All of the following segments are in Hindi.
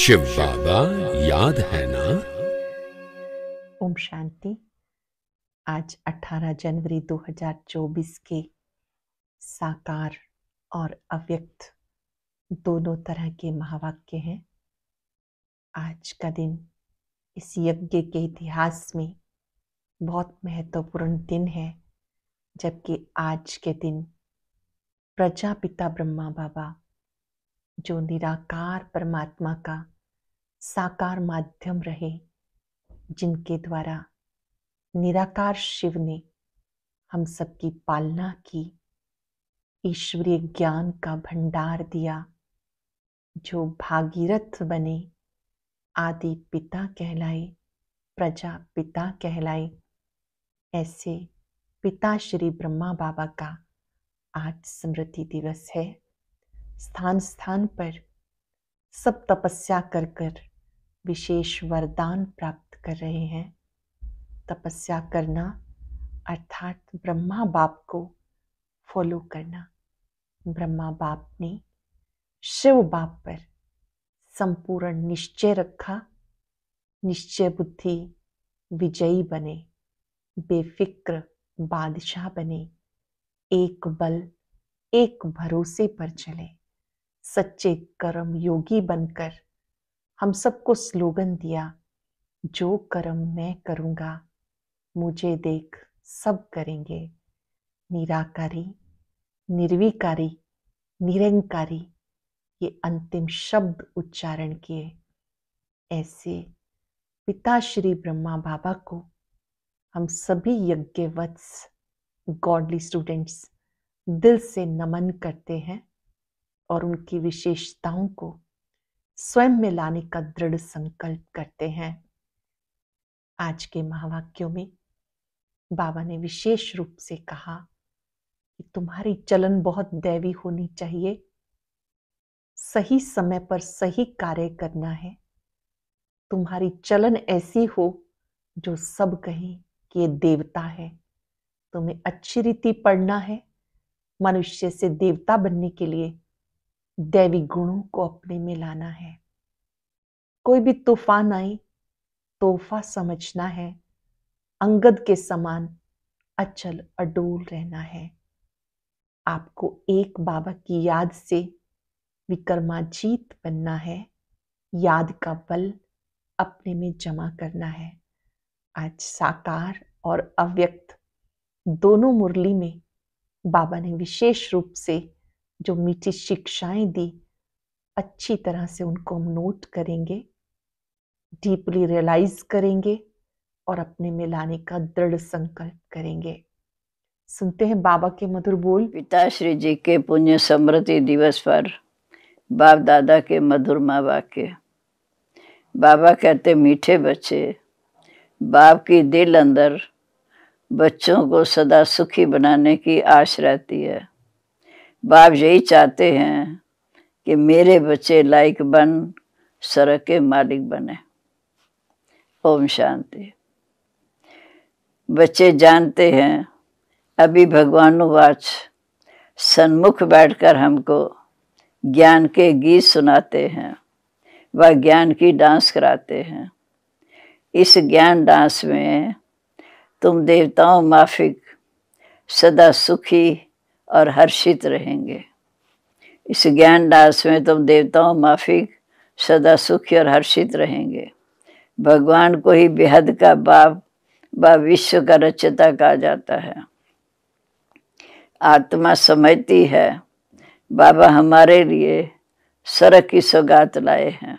शिव बाबा याद है ना ओम शांति आज 18 जनवरी 2024 के साकार और अव्यक्त दोनों तरह के महावाक्य हैं आज का दिन इस यज्ञ के इतिहास में बहुत महत्वपूर्ण दिन है जबकि आज के दिन प्रजापिता ब्रह्मा बाबा जो निराकार परमात्मा का साकार माध्यम रहे जिनके द्वारा निराकार शिव ने हम सबकी पालना की ईश्वरीय ज्ञान का भंडार दिया जो भागीरथ बने आदि पिता कहलाए प्रजा पिता कहलाए ऐसे पिता श्री ब्रह्मा बाबा का आज स्मृति दिवस है स्थान स्थान पर सब तपस्या कर कर विशेष वरदान प्राप्त कर रहे हैं तपस्या करना अर्थात ब्रह्मा बाप को फॉलो करना ब्रह्मा बाप ने शिव बाप पर संपूर्ण निश्चय रखा निश्चय बुद्धि विजयी बने बेफिक्र बादशाह बने एक बल एक भरोसे पर चले सच्चे कर्म योगी बनकर हम सबको स्लोगन दिया जो कर्म मैं करूँगा मुझे देख सब करेंगे निराकारी निर्विकारी निरंकारी ये अंतिम शब्द उच्चारण किए ऐसे पिता श्री ब्रह्मा बाबा को हम सभी यज्ञवत्स गॉडली स्टूडेंट्स दिल से नमन करते हैं और उनकी विशेषताओं को स्वयं में लाने का दृढ़ संकल्प करते हैं आज के महावाक्यों में बाबा ने विशेष रूप से कहा कि तुम्हारी चलन बहुत दैवी होनी चाहिए सही समय पर सही कार्य करना है तुम्हारी चलन ऐसी हो जो सब कहें कि ये देवता है तुम्हें अच्छी रीति पढ़ना है मनुष्य से देवता बनने के लिए दैवी गुणों को अपने में लाना है कोई भी तूफान आए तोहफा समझना है अंगद के समान अचल अडोल रहना है आपको एक बाबा की याद से विक्रमाजीत बनना है याद का बल अपने में जमा करना है आज साकार और अव्यक्त दोनों मुरली में बाबा ने विशेष रूप से जो मीठी शिक्षाएं दी अच्छी तरह से उनको हम नोट करेंगे डीपली रियलाइज करेंगे और अपने में लाने का दृढ़ संकल्प करेंगे सुनते हैं बाबा के मधुर बोल पिताश्री जी के पुण्य समृद्धि दिवस पर बाप दादा के मधुर माँ वाक्य बाबा कहते मीठे बच्चे बाप की दिल अंदर बच्चों को सदा सुखी बनाने की आश रहती है बाप यही चाहते हैं कि मेरे बच्चे लायक बन सड़क के मालिक बने ओम शांति बच्चे जानते हैं अभी भगवानुवाच सन्मुख बैठकर हमको ज्ञान के गीत सुनाते हैं व ज्ञान की डांस कराते हैं इस ज्ञान डांस में तुम देवताओं माफिक सदा सुखी और हर्षित रहेंगे इस ज्ञान दास में तुम देवताओं माफिक सदा सुखी और हर्षित रहेंगे भगवान को ही बेहद का बाप व विश्व का रचता कहा जाता है आत्मा समझती है बाबा हमारे लिए स्वर की सौगात लाए हैं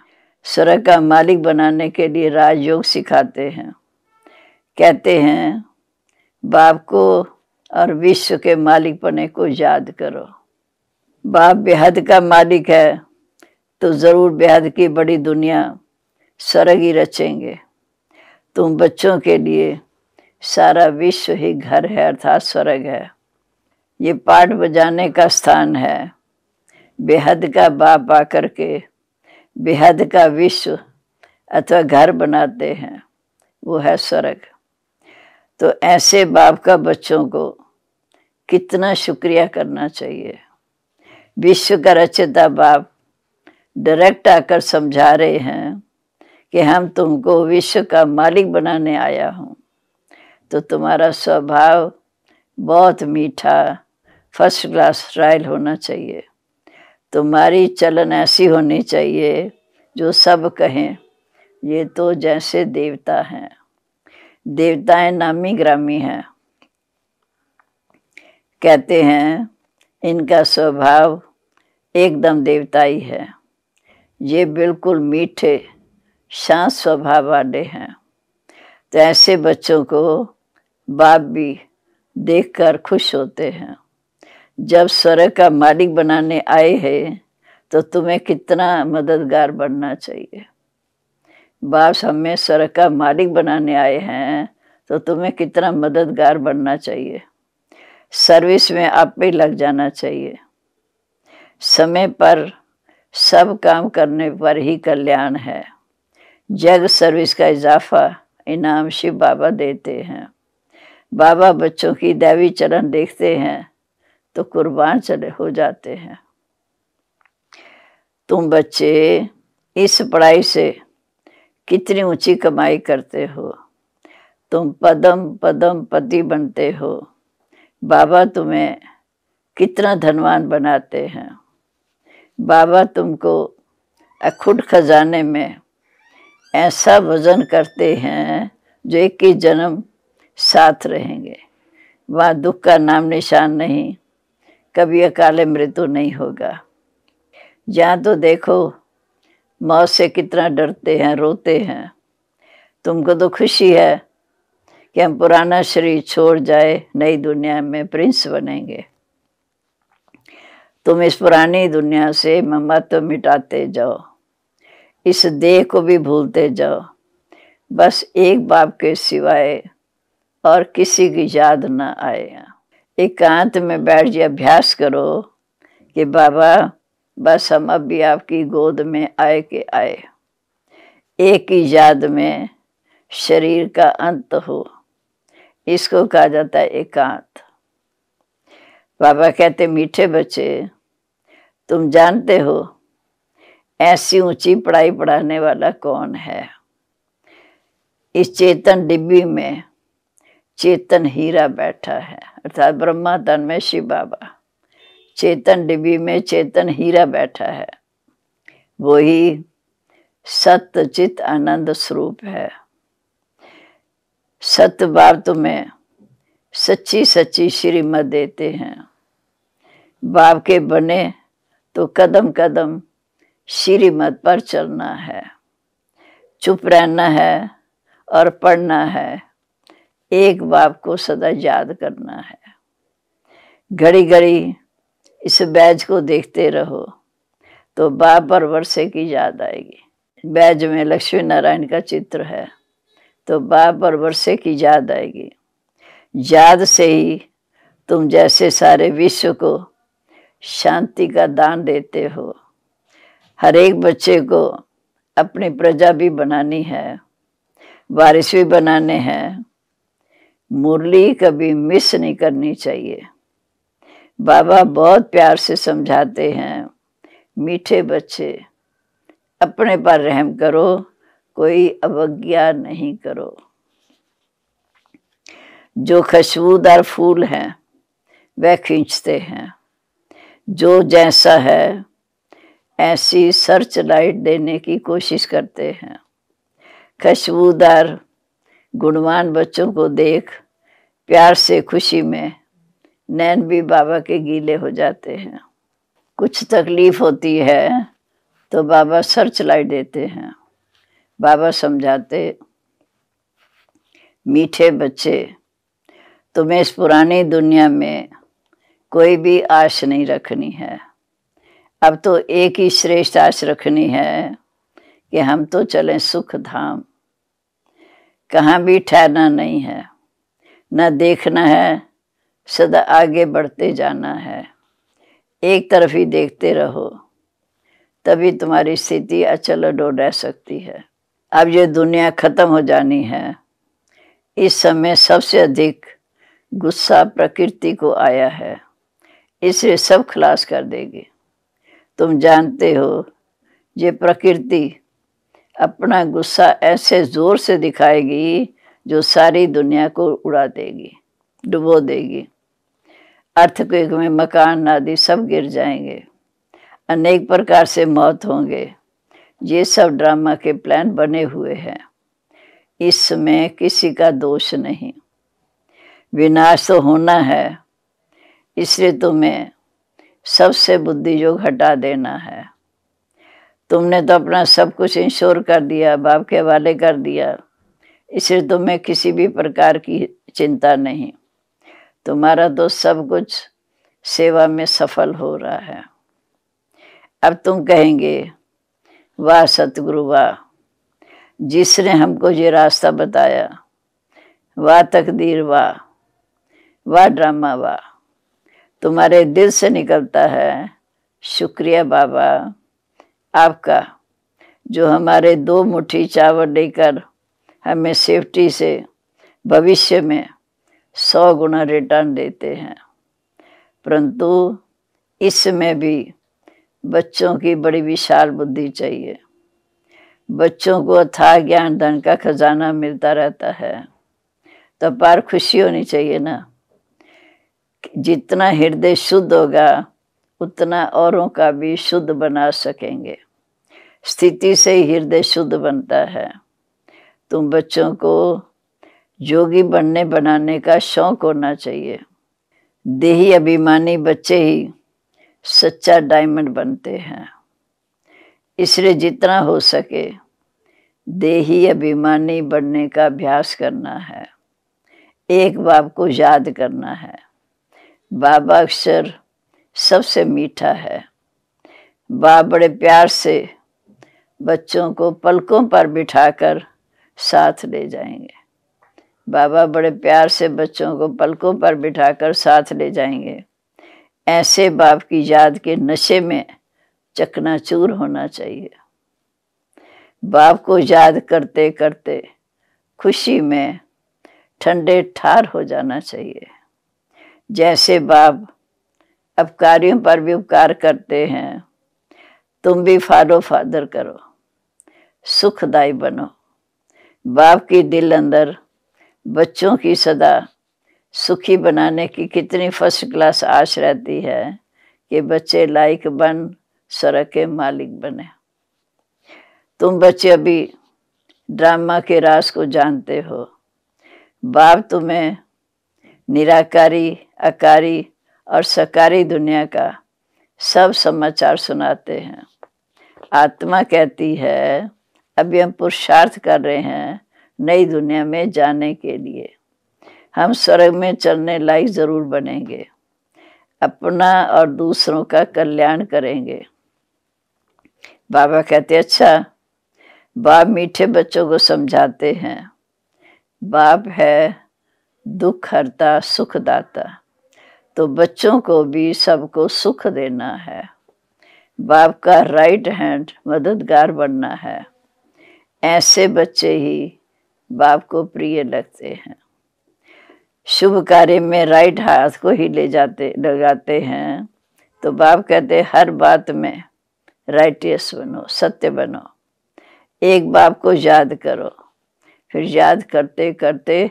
स्वर का मालिक बनाने के लिए राजयोग सिखाते हैं कहते हैं बाप को और विश्व के मालिक बने को याद करो बाप बेहद का मालिक है तो ज़रूर बेहद की बड़ी दुनिया स्वर्ग ही रचेंगे तुम बच्चों के लिए सारा विश्व ही घर है अर्थात स्वर्ग है ये पाठ बजाने का स्थान है बेहद का बाप आकर के बेहद का विश्व अथवा घर बनाते हैं वो है स्वर्ग तो ऐसे बाप का बच्चों को कितना शुक्रिया करना चाहिए विश्व का रचिता बाप डायरेक्ट आकर समझा रहे हैं कि हम तुमको विश्व का मालिक बनाने आया हूँ तो तुम्हारा स्वभाव बहुत मीठा फर्स्ट क्लास ट्रायल होना चाहिए तुम्हारी चलन ऐसी होनी चाहिए जो सब कहें ये तो जैसे देवता हैं देवताएं नामी ग्रामी हैं कहते हैं इनका स्वभाव एकदम देवताई है ये बिल्कुल मीठे शांत स्वभाव वाले हैं तो ऐसे बच्चों को बाप भी देखकर खुश होते हैं जब स्वर्ग का मालिक बनाने आए हैं तो तुम्हें कितना मददगार बनना चाहिए बाप हमें स्वर्ग का मालिक बनाने आए हैं तो तुम्हें कितना मददगार बनना चाहिए सर्विस में आप पे लग जाना चाहिए समय पर सब काम करने पर ही कल्याण है जग सर्विस का इजाफा इनाम शिव बाबा देते हैं बाबा बच्चों की दैवी चरण देखते हैं तो कुर्बान चले हो जाते हैं तुम बच्चे इस पढ़ाई से कितनी ऊंची कमाई करते हो तुम पदम पदम पति बनते हो बाबा तुम्हें कितना धनवान बनाते हैं बाबा तुमको अखुट खजाने में ऐसा वजन करते हैं जो एक ही जन्म साथ रहेंगे वहाँ दुख का नाम निशान नहीं कभी अकाले मृत्यु नहीं होगा जहाँ तो देखो मौत से कितना डरते हैं रोते हैं तुमको तो खुशी है कि हम पुराना शरीर छोड़ जाए नई दुनिया में प्रिंस बनेंगे तुम इस पुरानी दुनिया से ममत्व मिटाते जाओ इस देह को भी भूलते जाओ बस एक बाप के सिवाय और किसी की याद न आए एकांत में बैठ जाए अभ्यास करो कि बाबा बस हम अब भी आपकी गोद में आए के आए एक ही याद में शरीर का अंत हो इसको कहा जाता है एकांत बाबा कहते मीठे बच्चे तुम जानते हो ऐसी ऊंची पढ़ाई पढ़ाने वाला कौन है इस चेतन डिब्बी में चेतन हीरा बैठा है अर्थात ब्रह्मा तन में शिव बाबा चेतन डिब्बी में चेतन हीरा बैठा है वही सत्य चित आनंद स्वरूप है सत बार तुम्हें सच्ची सच्ची श्रीमत देते हैं बाप के बने तो कदम कदम श्रीमत पर चलना है चुप रहना है और पढ़ना है एक बाप को सदा याद करना है घड़ी घड़ी इस बैज को देखते रहो तो बाप और वर्षे की याद आएगी बैज में लक्ष्मी नारायण का चित्र है तो बाप और वर्षे की याद आएगी याद से ही तुम जैसे सारे विश्व को शांति का दान देते हो हर एक बच्चे को अपनी प्रजा भी बनानी है बारिश भी बनाने हैं मुरली कभी मिस नहीं करनी चाहिए बाबा बहुत प्यार से समझाते हैं मीठे बच्चे अपने पर रहम करो कोई अवज्ञा नहीं करो जो खुशबूदार फूल हैं वह खींचते हैं जो जैसा है ऐसी सर्च लाइट देने की कोशिश करते हैं खुशबूदार गुणवान बच्चों को देख प्यार से खुशी में नैन भी बाबा के गीले हो जाते हैं कुछ तकलीफ होती है तो बाबा सर्च लाइट देते हैं बाबा समझाते मीठे बच्चे तुम्हें इस पुरानी दुनिया में कोई भी आश नहीं रखनी है अब तो एक ही श्रेष्ठ आश रखनी है कि हम तो चलें सुख धाम कहाँ भी ठहरना नहीं है न देखना है सदा आगे बढ़ते जाना है एक तरफ ही देखते रहो तभी तुम्हारी स्थिति अचल डो रह सकती है अब ये दुनिया खत्म हो जानी है इस समय सबसे अधिक गुस्सा प्रकृति को आया है इसे सब खलास कर देगी तुम जानते हो ये प्रकृति अपना गुस्सा ऐसे ज़ोर से दिखाएगी जो सारी दुनिया को उड़ा देगी डुबो देगी अर्थक्वेक में मकान आदि सब गिर जाएंगे अनेक प्रकार से मौत होंगे ये सब ड्रामा के प्लान बने हुए हैं इसमें किसी का दोष नहीं विनाश तो होना है इसलिए तुम्हें सबसे बुद्धियोग हटा देना है तुमने तो अपना सब कुछ इंश्योर कर दिया बाप के हवाले कर दिया इसलिए तुम्हें किसी भी प्रकार की चिंता नहीं तुम्हारा तो सब कुछ सेवा में सफल हो रहा है अब तुम कहेंगे वाह सतगुरु वाह जिसने हमको ये रास्ता बताया वाह तकदीर वाह वाह ड्रामा वाह तुम्हारे दिल से निकलता है शुक्रिया बाबा आपका जो हमारे दो मुट्ठी चावल लेकर हमें सेफ्टी से भविष्य में सौ गुना रिटर्न देते हैं परंतु इसमें भी बच्चों की बड़ी विशाल बुद्धि चाहिए बच्चों को अथाह ज्ञान धन का खजाना मिलता रहता है तो पार खुशी होनी चाहिए ना जितना हृदय शुद्ध होगा उतना औरों का भी शुद्ध बना सकेंगे स्थिति से ही हृदय शुद्ध बनता है तुम बच्चों को योगी बनने बनाने का शौक होना चाहिए देही अभिमानी बच्चे ही सच्चा डायमंड बनते हैं इसलिए जितना हो सके देही अभिमानी बनने का अभ्यास करना है एक बाप को याद करना है बाबा अक्षर सबसे मीठा है बाप बड़े प्यार से बच्चों को पलकों पर बिठाकर साथ ले जाएंगे बाबा बड़े प्यार से बच्चों को पलकों पर बिठाकर साथ ले जाएंगे ऐसे बाप की याद के नशे में चकनाचूर होना चाहिए बाप को याद करते करते खुशी में ठंडे ठार हो जाना चाहिए जैसे बाप कार्यों पर भी उपकार करते हैं तुम भी फादो फादर करो सुखदायी बनो बाप की दिल अंदर बच्चों की सदा सुखी बनाने की कितनी फर्स्ट क्लास आश रहती है कि बच्चे लाइक बन सड़क के मालिक बने तुम बच्चे अभी ड्रामा के रास को जानते हो बाप तुम्हें निराकारी अकारी और सकारी दुनिया का सब समाचार सुनाते हैं आत्मा कहती है अभी हम पुरुषार्थ कर रहे हैं नई दुनिया में जाने के लिए हम स्वर्ग में चलने लायक ज़रूर बनेंगे अपना और दूसरों का कल्याण करेंगे बाबा कहते अच्छा बाप मीठे बच्चों को समझाते हैं बाप है दुख हरता सुख दाता तो बच्चों को भी सबको सुख देना है बाप का राइट हैंड मददगार बनना है ऐसे बच्चे ही बाप को प्रिय लगते हैं शुभ कार्य में राइट हाथ को ही ले जाते लगाते हैं तो बाप कहते हर बात में राइटियस बनो सत्य बनो एक बाप को याद करो फिर याद करते करते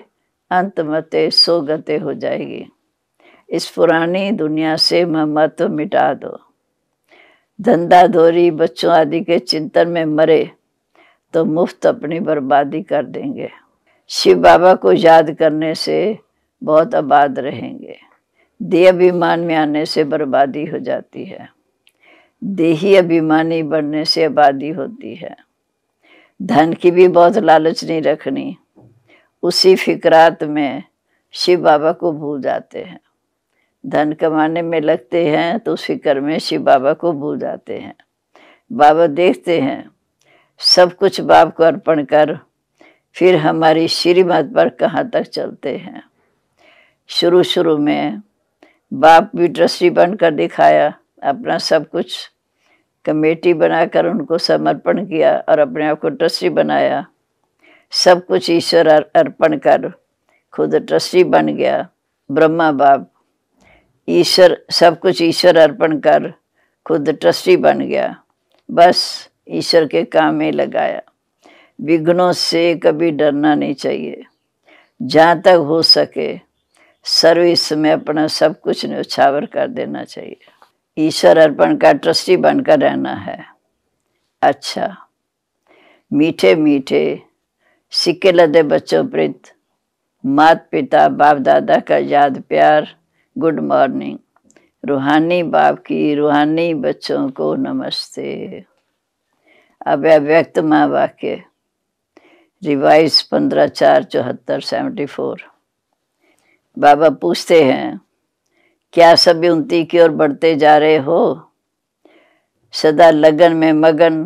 अंत मते गते हो जाएगी इस पुरानी दुनिया से मत मिटा दो धंधा धोरी बच्चों आदि के चिंतन में मरे तो मुफ्त अपनी बर्बादी कर देंगे शिव बाबा को याद करने से बहुत आबाद रहेंगे देह अभिमान में आने से बर्बादी हो जाती है देही अभिमानी बनने से आबादी होती है धन की भी बहुत लालच नहीं रखनी उसी फिकरात में शिव बाबा को भूल जाते हैं धन कमाने में लगते हैं तो उस फिक्र में शिव बाबा को भूल जाते हैं बाबा देखते हैं सब कुछ बाप को अर्पण कर फिर हमारी श्रीमत पर कहाँ तक चलते हैं शुरू शुरू में बाप भी ट्रस्टी बनकर दिखाया अपना सब कुछ कमेटी बनाकर उनको समर्पण किया और अपने आप को ट्रस्टी बनाया सब कुछ ईश्वर अर्पण कर खुद ट्रस्टी बन गया ब्रह्मा बाप ईश्वर सब कुछ ईश्वर अर्पण कर खुद ट्रस्टी बन गया बस ईश्वर के काम में लगाया विघ्नों से कभी डरना नहीं चाहिए जहाँ तक हो सके सर्विस में अपना सब कुछ न्यौछावर कर देना चाहिए ईश्वर अर्पण का ट्रस्टी बनकर रहना है अच्छा मीठे मीठे सिक्के लदे बच्चों प्रित मात पिता बाप दादा का याद प्यार गुड मॉर्निंग रूहानी बाप की रूहानी बच्चों को नमस्ते अब अव्यक्त माँ वाक्य रिवाइज पंद्रह चार चौहत्तर सेवेंटी फोर बाबा पूछते हैं क्या सभी उन्नति की ओर बढ़ते जा रहे हो सदा लगन में मगन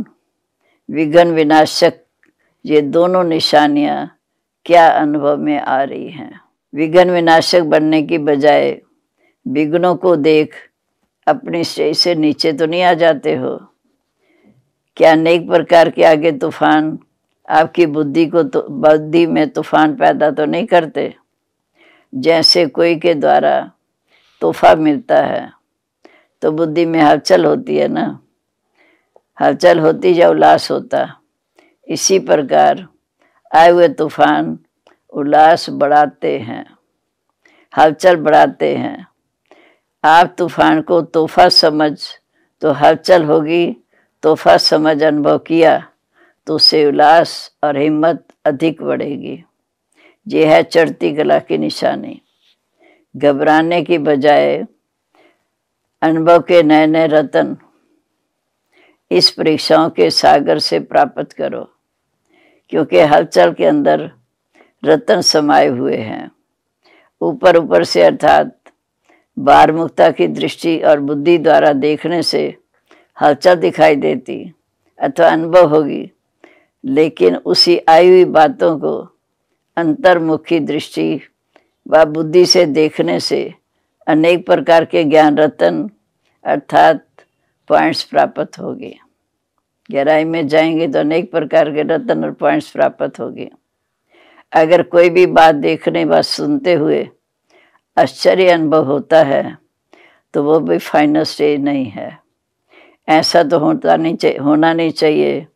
विघन विनाशक ये दोनों निशानियाँ क्या अनुभव में आ रही हैं विघन विनाशक बनने की बजाय विघ्नों को देख अपनी स्टेज से नीचे तो नहीं आ जाते हो क्या अनेक प्रकार के आगे तूफान आपकी बुद्धि को तो बुद्धि में तूफान पैदा तो नहीं करते जैसे कोई के द्वारा तोहफा मिलता है तो बुद्धि में हलचल होती है ना हलचल होती या उल्लास होता इसी प्रकार आए हुए तूफान उल्लास बढ़ाते हैं हलचल बढ़ाते हैं आप तूफान को तोहफा समझ तो हलचल होगी तोहफा समझ अनुभव किया तो उससे उल्लास और हिम्मत अधिक बढ़ेगी ये है चढ़ती कला की निशानी घबराने की बजाय अनुभव के नए नए रतन इस परीक्षाओं के सागर से प्राप्त करो क्योंकि हलचल के अंदर रतन समाये हुए हैं ऊपर ऊपर से अर्थात बार मुक्ता की दृष्टि और बुद्धि द्वारा देखने से हलचल दिखाई देती अथवा अनुभव होगी लेकिन उसी आई हुई बातों को अंतर्मुखी दृष्टि व बुद्धि से देखने से अनेक प्रकार के ज्ञान रतन अर्थात पॉइंट्स प्राप्त होगी गहराई में जाएंगे तो अनेक प्रकार के रतन और पॉइंट्स प्राप्त होंगे अगर कोई भी बात देखने व सुनते हुए आश्चर्य अनुभव होता है तो वो भी फाइनल स्टेज नहीं है ऐसा तो होता नहीं होना नहीं चाहिए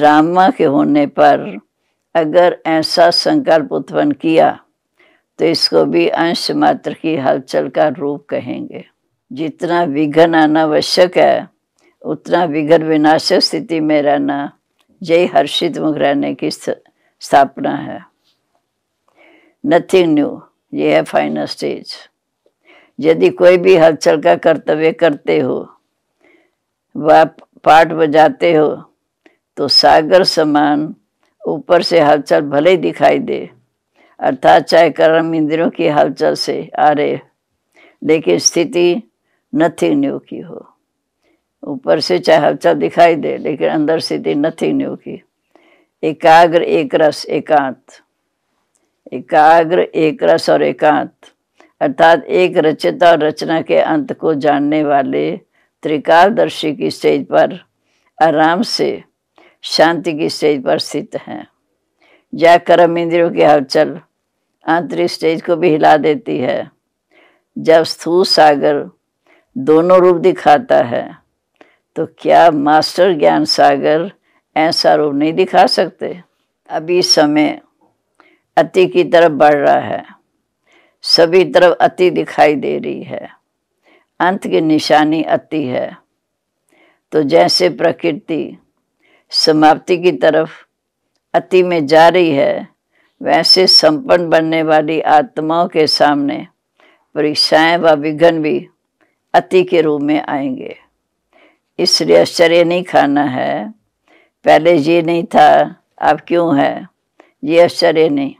ड्रामा के होने पर अगर ऐसा संकल्प उत्पन्न किया तो इसको भी अंश मात्र की हलचल का रूप कहेंगे जितना विघन अनावश्यक है उतना विघन विनाशक स्थिति में रहना जय हर्षित मुख रहने की स्थापना है नथिंग न्यू ये है फाइनल स्टेज यदि कोई भी हलचल का कर्तव्य करते हो व पाठ बजाते हो तो सागर समान ऊपर से हलचल भले दिखाई दे अर्थात चाहे कर्म इंद्रियों की हलचल से आ रहे लेकिन स्थिति नथिंग न्यू की हो ऊपर से चाहे हलचल दिखाई दे लेकिन अंदर स्थिति नथिंग न्यू की एकाग्र एक रस एकांत एकाग्र एक रस और एकांत अर्थात एक रचिता और रचना के अंत को जानने वाले त्रिकालदर्शी की स्टेज पर आराम से शांति की स्टेज पर स्थित हैं जाकर इंद्रियों की हलचल आंतरिक स्टेज को भी हिला देती है जब स्थूल सागर दोनों रूप दिखाता है तो क्या मास्टर ज्ञान सागर ऐसा रूप नहीं दिखा सकते अभी समय अति की तरफ बढ़ रहा है सभी तरफ अति दिखाई दे रही है अंत की निशानी अति है तो जैसे प्रकृति समाप्ति की तरफ अति में जा रही है वैसे संपन्न बनने वाली आत्माओं के सामने परीक्षाएं व विघन भी अति के रूप में आएंगे इसलिए आश्चर्य नहीं खाना है पहले ये नहीं था अब क्यों है ये आश्चर्य नहीं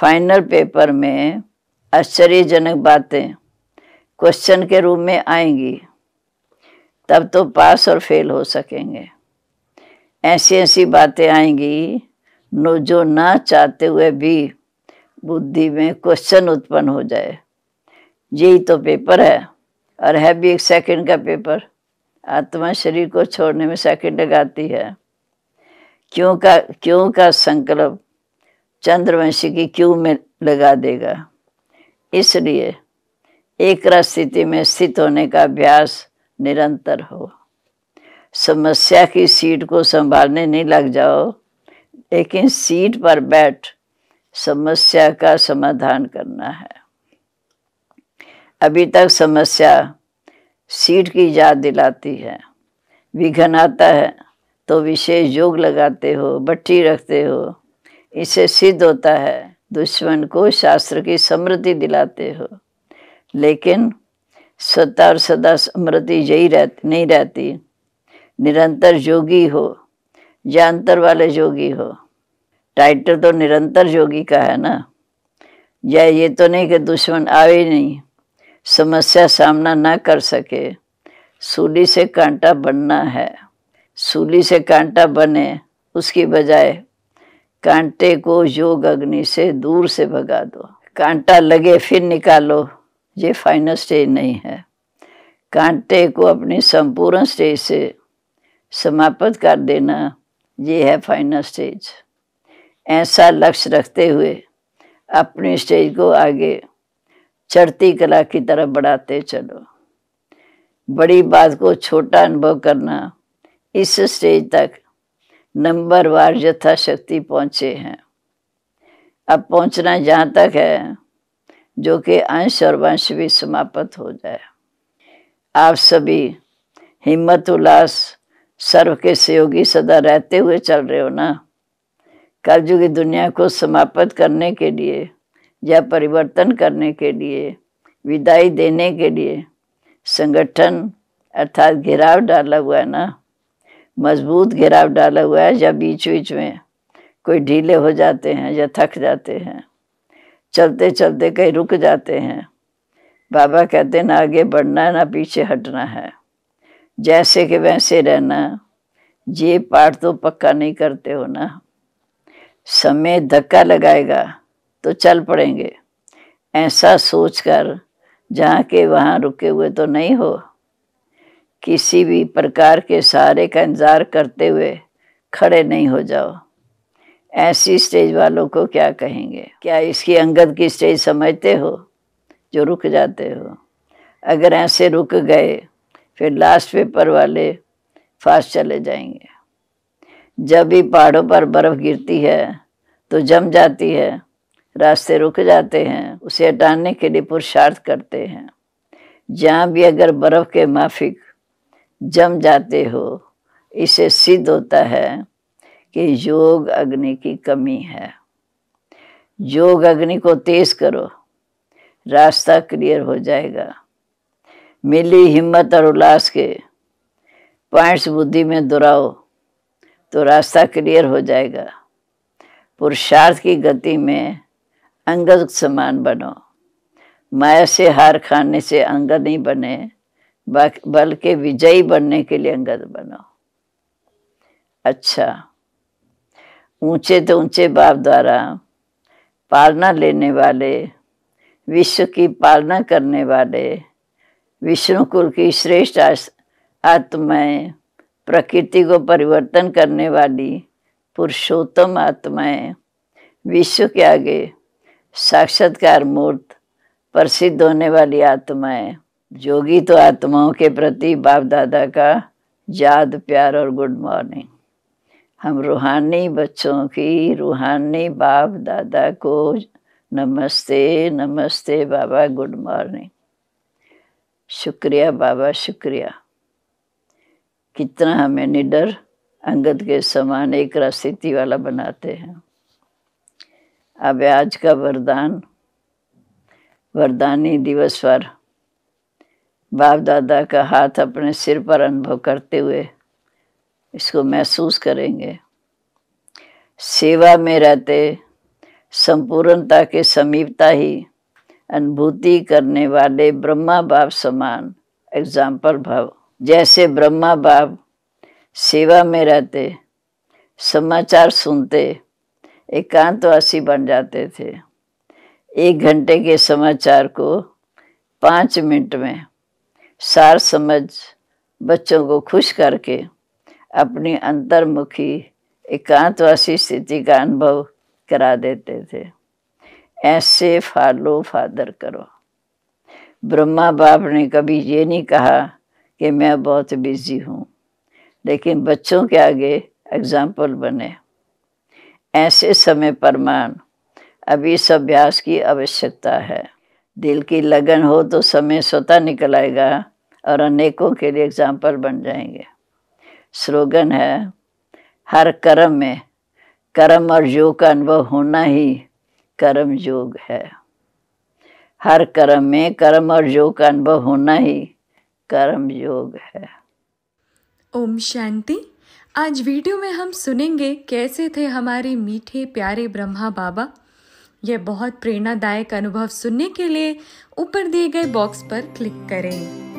फाइनल पेपर में आश्चर्यजनक बातें क्वेश्चन के रूप में आएंगी तब तो पास और फेल हो सकेंगे ऐसी ऐसी बातें आएंगी नो जो ना चाहते हुए भी बुद्धि में क्वेश्चन उत्पन्न हो जाए यही तो पेपर है और है भी एक सेकंड का पेपर आत्मा शरीर को छोड़ने में सेकंड लगाती है क्यों का क्यों का संकल्प चंद्रवंशी की क्यों में लगा देगा इसलिए एक स्थिति में स्थित होने का अभ्यास निरंतर हो समस्या की सीट को संभालने नहीं लग जाओ लेकिन सीट पर बैठ समस्या का समाधान करना है अभी तक समस्या सीट की याद दिलाती है विघन आता है तो विशेष योग लगाते हो बट्टी रखते हो इसे सिद्ध होता है दुश्मन को शास्त्र की समृद्धि दिलाते हो लेकिन सत्ता और सदा समृद्धि यही रहती नहीं रहती निरंतर योगी हो अंतर वाले योगी हो टाइटल तो निरंतर योगी का है ना या ये तो नहीं कि दुश्मन आवे नहीं समस्या सामना ना कर सके सूली से कांटा बनना है सूली से कांटा बने उसकी बजाय कांटे को योग अग्नि से दूर से भगा दो कांटा लगे फिर निकालो ये फाइनल स्टेज नहीं है कांटे को अपनी संपूर्ण स्टेज से समाप्त कर देना ये है फाइनल स्टेज ऐसा लक्ष्य रखते हुए अपनी स्टेज को आगे चढ़ती कला की तरफ बढ़ाते चलो बड़ी बात को छोटा अनुभव करना इस स्टेज तक नंबरवार यथाशक्ति पहुँचे हैं अब पहुँचना जहाँ तक है जो कि अंश और वंश भी समाप्त हो जाए आप सभी हिम्मत उल्लास सर्व के सहयोगी सदा रहते हुए चल रहे हो ना कर्जु की दुनिया को समाप्त करने के लिए या परिवर्तन करने के लिए विदाई देने के लिए संगठन अर्थात घेराव डाला हुआ है ना मजबूत घेराव डाला हुआ है या बीच बीच में कोई ढीले हो जाते हैं या थक जाते हैं चलते चलते कहीं रुक जाते हैं बाबा कहते ना आगे बढ़ना है ना पीछे हटना है जैसे के वैसे रहना ये पाठ तो पक्का नहीं करते हो ना समय धक्का लगाएगा तो चल पड़ेंगे ऐसा सोचकर जहाँ के वहाँ रुके हुए तो नहीं हो किसी भी प्रकार के सहारे का इंतज़ार करते हुए खड़े नहीं हो जाओ ऐसी स्टेज वालों को क्या कहेंगे क्या इसकी अंगद की स्टेज समझते हो जो रुक जाते हो अगर ऐसे रुक गए फिर लास्ट पेपर वाले फास्ट चले जाएंगे जब भी पहाड़ों पर बर्फ़ गिरती है तो जम जाती है रास्ते रुक जाते हैं उसे हटाने के लिए पुरुषार्थ करते हैं जहाँ भी अगर बर्फ़ के माफिक जम जाते हो इसे सिद्ध होता है कि योग अग्नि की कमी है योग अग्नि को तेज करो रास्ता क्लियर हो जाएगा मिली हिम्मत और उल्लास के पॉइंट्स बुद्धि में दोहराओ तो रास्ता क्लियर हो जाएगा पुरुषार्थ की गति में अंगद समान बनो माया से हार खाने से अंगद नहीं बने बल्कि विजयी बनने के लिए अंगद बनो अच्छा ऊंचे तो ऊंचे बाप द्वारा पालना लेने वाले विश्व की पालना करने वाले विष्णुकुल की श्रेष्ठ आत्माएं प्रकृति को परिवर्तन करने वाली पुरुषोत्तम आत्माएं विश्व के आगे साक्षात्कार मूर्त प्रसिद्ध होने वाली आत्माएं जोगी तो आत्माओं के प्रति बाप दादा का याद प्यार और गुड मॉर्निंग हम रूहानी बच्चों की रूहानी बाप दादा को नमस्ते नमस्ते बाबा गुड मॉर्निंग शुक्रिया बाबा शुक्रिया कितना हमें निडर अंगद के समान एक रास्ती वाला बनाते हैं अब आज का वरदान वरदानी दिवस पर बाप दादा का हाथ अपने सिर पर अनुभव करते हुए इसको महसूस करेंगे सेवा में रहते संपूर्णता के समीपता ही अनुभूति करने वाले ब्रह्मा बाप समान एग्जाम्पल भाव जैसे ब्रह्मा बाप सेवा में रहते समाचार सुनते एकांतवासी बन जाते थे एक घंटे के समाचार को पाँच मिनट में सार समझ बच्चों को खुश करके अपनी अंतर्मुखी एकांतवासी स्थिति का अनुभव करा देते थे ऐसे फालो फादर करो ब्रह्मा बाप ने कभी ये नहीं कहा कि मैं बहुत बिजी हूँ लेकिन बच्चों के आगे एग्जाम्पल बने ऐसे समय पर मान अभी इस अभ्यास की आवश्यकता है दिल की लगन हो तो समय स्वतः निकल आएगा और अनेकों के लिए एग्जाम्पल बन जाएंगे स्लोगन है हर कर्म में कर्म और योग का अनुभव होना ही कर्म योग है हर कर्म में कर्म और योग का अनुभव होना ही कर्म योग है ओम शांति आज वीडियो में हम सुनेंगे कैसे थे हमारे मीठे प्यारे ब्रह्मा बाबा यह बहुत प्रेरणादायक अनुभव सुनने के लिए ऊपर दिए गए बॉक्स पर क्लिक करें